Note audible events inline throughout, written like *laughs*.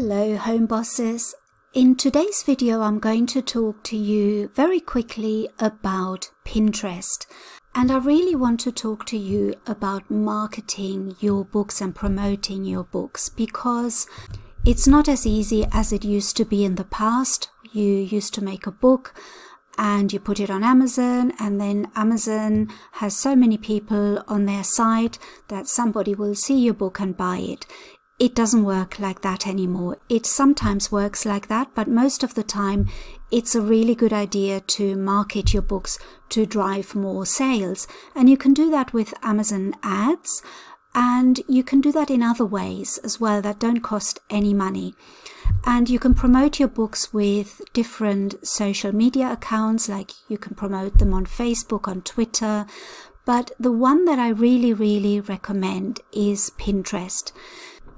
Hello home bosses. In today's video I'm going to talk to you very quickly about Pinterest and I really want to talk to you about marketing your books and promoting your books because it's not as easy as it used to be in the past. You used to make a book and you put it on Amazon and then Amazon has so many people on their site that somebody will see your book and buy it. It doesn't work like that anymore. It sometimes works like that, but most of the time it's a really good idea to market your books to drive more sales. And you can do that with Amazon ads and you can do that in other ways as well that don't cost any money. And you can promote your books with different social media accounts, like you can promote them on Facebook, on Twitter. But the one that I really, really recommend is Pinterest.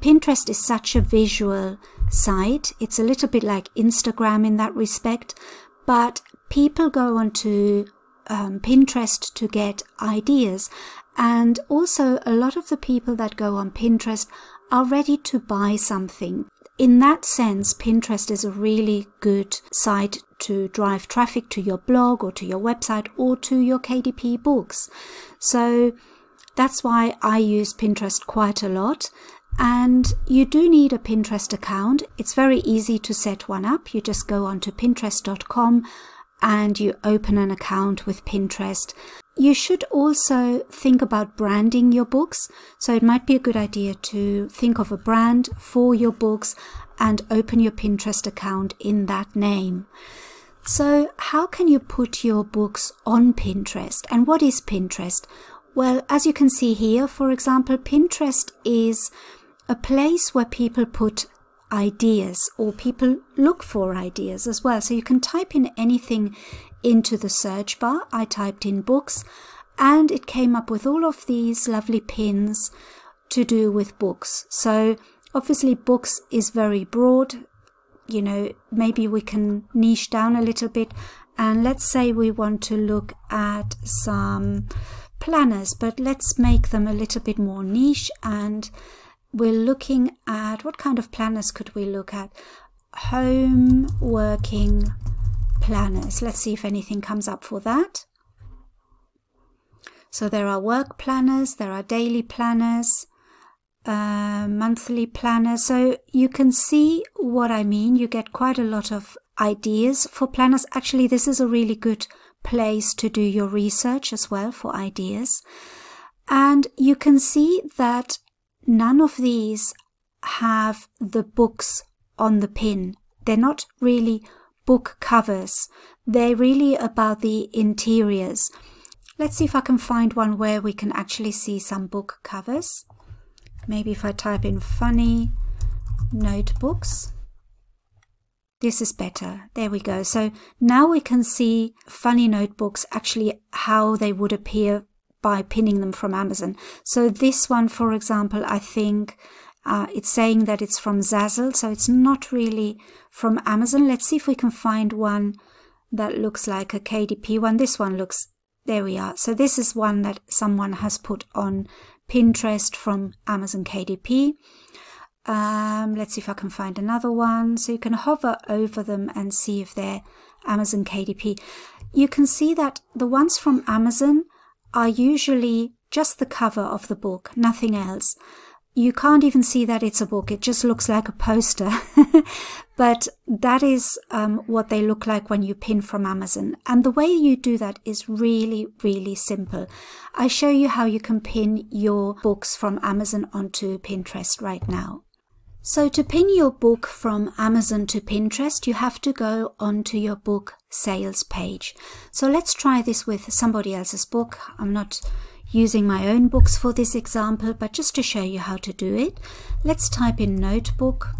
Pinterest is such a visual site. It's a little bit like Instagram in that respect, but people go onto um, Pinterest to get ideas. And also a lot of the people that go on Pinterest are ready to buy something. In that sense, Pinterest is a really good site to drive traffic to your blog or to your website or to your KDP books. So that's why I use Pinterest quite a lot. And you do need a Pinterest account. It's very easy to set one up. You just go onto pinterest.com and you open an account with Pinterest. You should also think about branding your books. So it might be a good idea to think of a brand for your books and open your Pinterest account in that name. So how can you put your books on Pinterest? And what is Pinterest? Well, as you can see here, for example, Pinterest is a place where people put ideas or people look for ideas as well. So you can type in anything into the search bar. I typed in books and it came up with all of these lovely pins to do with books. So obviously books is very broad. You know, maybe we can niche down a little bit and let's say we want to look at some planners, but let's make them a little bit more niche and we're looking at what kind of planners could we look at? Home working planners. Let's see if anything comes up for that. So there are work planners, there are daily planners, uh, monthly planners. So you can see what I mean. You get quite a lot of ideas for planners. Actually, this is a really good place to do your research as well for ideas. And you can see that none of these have the books on the pin. They're not really book covers. They're really about the interiors. Let's see if I can find one where we can actually see some book covers. Maybe if I type in funny notebooks. This is better. There we go. So now we can see funny notebooks, actually how they would appear by pinning them from Amazon. So this one, for example, I think uh, it's saying that it's from Zazzle, so it's not really from Amazon. Let's see if we can find one that looks like a KDP one. This one looks, there we are. So this is one that someone has put on Pinterest from Amazon KDP. Um, let's see if I can find another one. So you can hover over them and see if they're Amazon KDP. You can see that the ones from Amazon are usually just the cover of the book, nothing else. You can't even see that it's a book. It just looks like a poster. *laughs* but that is um, what they look like when you pin from Amazon. And the way you do that is really, really simple. I show you how you can pin your books from Amazon onto Pinterest right now. So to pin your book from Amazon to Pinterest, you have to go onto your book sales page. So let's try this with somebody else's book. I'm not using my own books for this example, but just to show you how to do it, let's type in notebook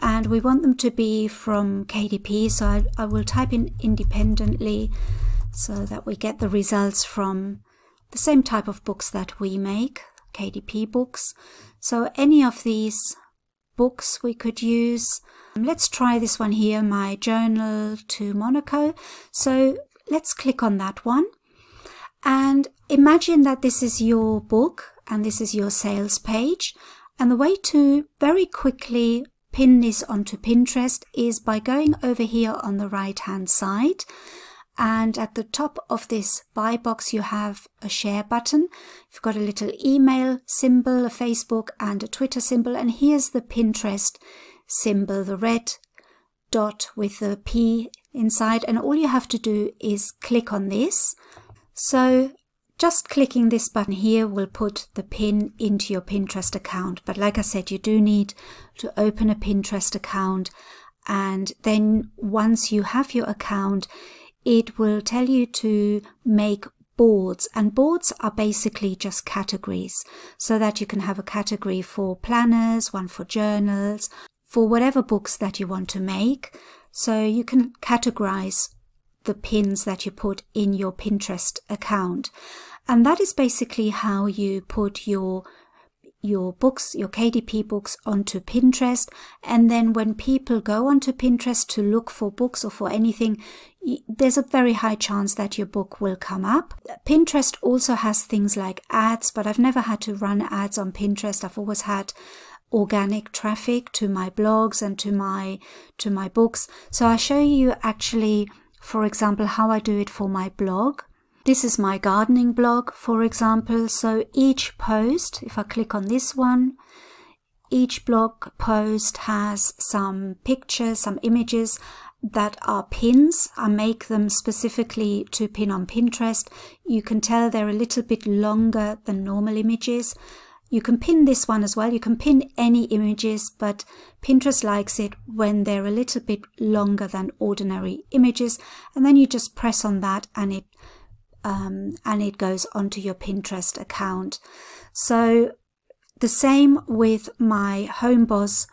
and we want them to be from KDP. So I, I will type in independently so that we get the results from the same type of books that we make, KDP books. So any of these books we could use. Um, let's try this one here, my journal to Monaco. So let's click on that one and imagine that this is your book and this is your sales page. And the way to very quickly pin this onto Pinterest is by going over here on the right hand side and at the top of this buy box, you have a share button. You've got a little email symbol, a Facebook and a Twitter symbol. And here's the Pinterest symbol, the red dot with the P inside. And all you have to do is click on this. So just clicking this button here will put the pin into your Pinterest account. But like I said, you do need to open a Pinterest account. And then once you have your account, it will tell you to make boards and boards are basically just categories so that you can have a category for planners, one for journals, for whatever books that you want to make. So you can categorize the pins that you put in your Pinterest account. And that is basically how you put your your books, your KDP books onto Pinterest. And then when people go onto Pinterest to look for books or for anything, there's a very high chance that your book will come up. Pinterest also has things like ads, but I've never had to run ads on Pinterest. I've always had organic traffic to my blogs and to my to my books so i show you actually for example how i do it for my blog this is my gardening blog, for example. So each post, if I click on this one, each blog post has some pictures, some images that are pins. I make them specifically to pin on Pinterest. You can tell they're a little bit longer than normal images. You can pin this one as well. You can pin any images, but Pinterest likes it when they're a little bit longer than ordinary images. And then you just press on that and it um, and it goes onto your Pinterest account. So the same with my Home Boss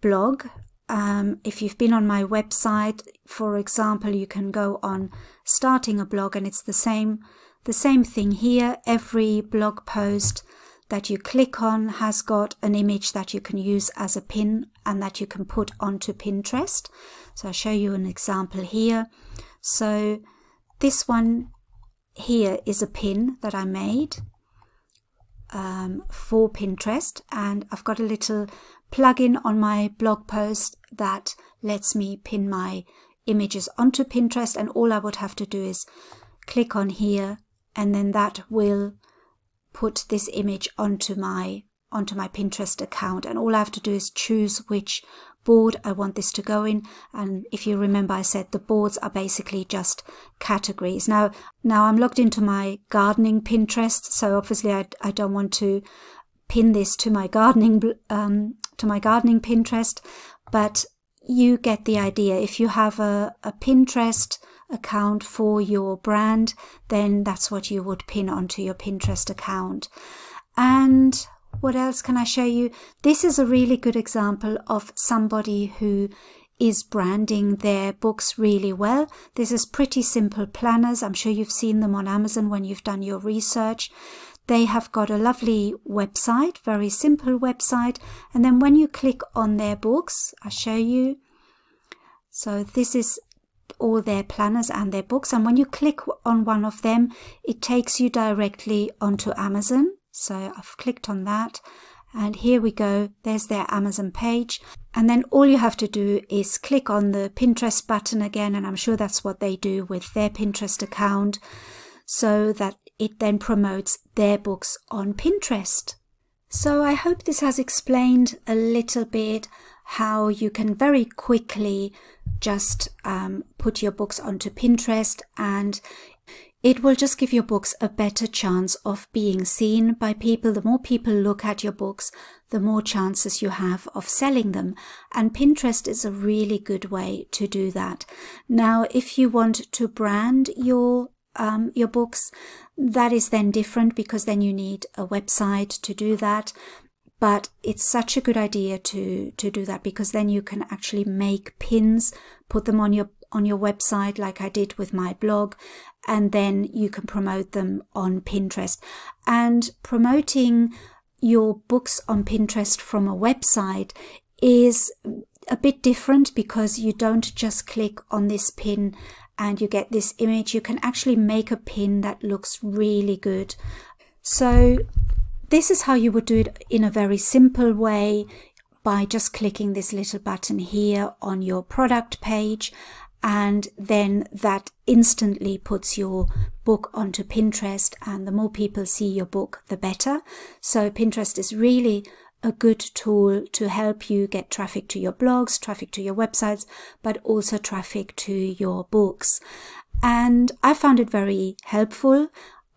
blog. Um, if you've been on my website, for example, you can go on starting a blog and it's the same, the same thing here. Every blog post that you click on has got an image that you can use as a pin and that you can put onto Pinterest. So I'll show you an example here. So this one here is a pin that I made um, for Pinterest and I've got a little plugin on my blog post that lets me pin my images onto Pinterest and all I would have to do is click on here and then that will put this image onto my onto my Pinterest account and all I have to do is choose which board I want this to go in. And if you remember, I said the boards are basically just categories. Now, now I'm logged into my gardening Pinterest. So obviously I, I don't want to pin this to my gardening, um, to my gardening Pinterest, but you get the idea. If you have a, a Pinterest account for your brand, then that's what you would pin onto your Pinterest account. And what else can I show you? This is a really good example of somebody who is branding their books really well. This is pretty simple planners. I'm sure you've seen them on Amazon when you've done your research. They have got a lovely website, very simple website. And then when you click on their books, I show you. So this is all their planners and their books. And when you click on one of them, it takes you directly onto Amazon. So I've clicked on that and here we go. There's their Amazon page. And then all you have to do is click on the Pinterest button again. And I'm sure that's what they do with their Pinterest account so that it then promotes their books on Pinterest. So I hope this has explained a little bit how you can very quickly just um, put your books onto Pinterest and it will just give your books a better chance of being seen by people. The more people look at your books, the more chances you have of selling them. And Pinterest is a really good way to do that. Now, if you want to brand your um, your books, that is then different because then you need a website to do that but it's such a good idea to to do that because then you can actually make pins put them on your on your website, like I did with my blog, and then you can promote them on Pinterest. And promoting your books on Pinterest from a website is a bit different because you don't just click on this pin and you get this image. You can actually make a pin that looks really good. So this is how you would do it in a very simple way by just clicking this little button here on your product page and then that instantly puts your book onto Pinterest and the more people see your book the better so Pinterest is really a good tool to help you get traffic to your blogs traffic to your websites but also traffic to your books and I found it very helpful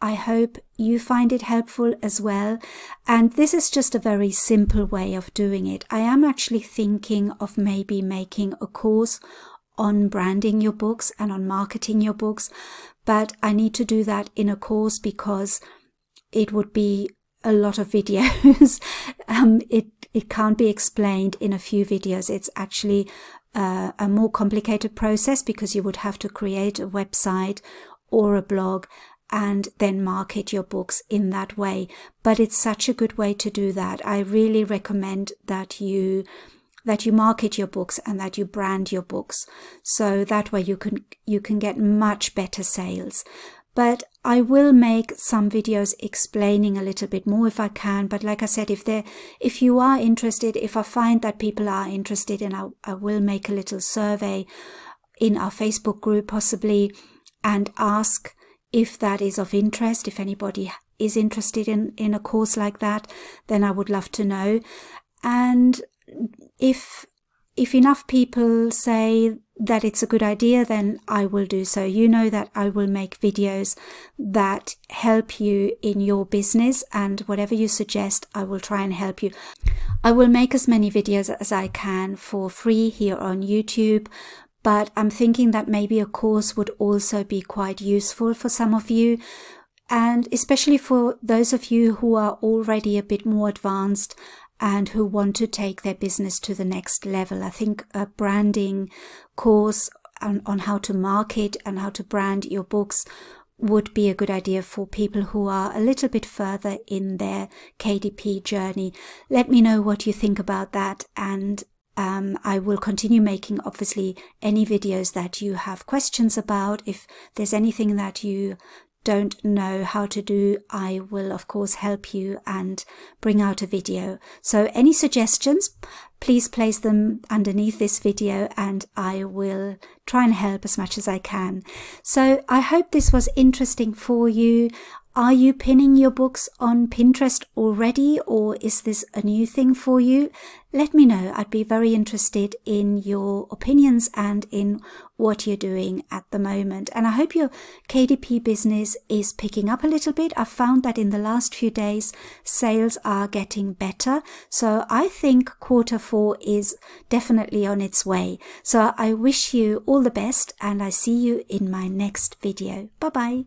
I hope you find it helpful as well. And this is just a very simple way of doing it. I am actually thinking of maybe making a course on branding your books and on marketing your books, but I need to do that in a course because it would be a lot of videos. *laughs* um, it, it can't be explained in a few videos. It's actually uh, a more complicated process because you would have to create a website or a blog and then market your books in that way. But it's such a good way to do that. I really recommend that you that you market your books and that you brand your books. So that way you can, you can get much better sales. But I will make some videos explaining a little bit more if I can. But like I said, if there, if you are interested, if I find that people are interested and I, I will make a little survey in our Facebook group possibly and ask if that is of interest, if anybody is interested in, in a course like that, then I would love to know. And if if enough people say that it's a good idea, then I will do so. You know that I will make videos that help you in your business and whatever you suggest, I will try and help you. I will make as many videos as I can for free here on YouTube, but I'm thinking that maybe a course would also be quite useful for some of you. And especially for those of you who are already a bit more advanced and who want to take their business to the next level. I think a branding course on, on how to market and how to brand your books would be a good idea for people who are a little bit further in their KDP journey. Let me know what you think about that and um, I will continue making obviously any videos that you have questions about. If there's anything that you don't know how to do, I will of course help you and bring out a video. So any suggestions, please place them underneath this video and I will try and help as much as I can. So I hope this was interesting for you. Are you pinning your books on Pinterest already, or is this a new thing for you? Let me know. I'd be very interested in your opinions and in what you're doing at the moment. And I hope your KDP business is picking up a little bit. I've found that in the last few days, sales are getting better. So I think quarter four is definitely on its way. So I wish you all the best and I see you in my next video. Bye bye.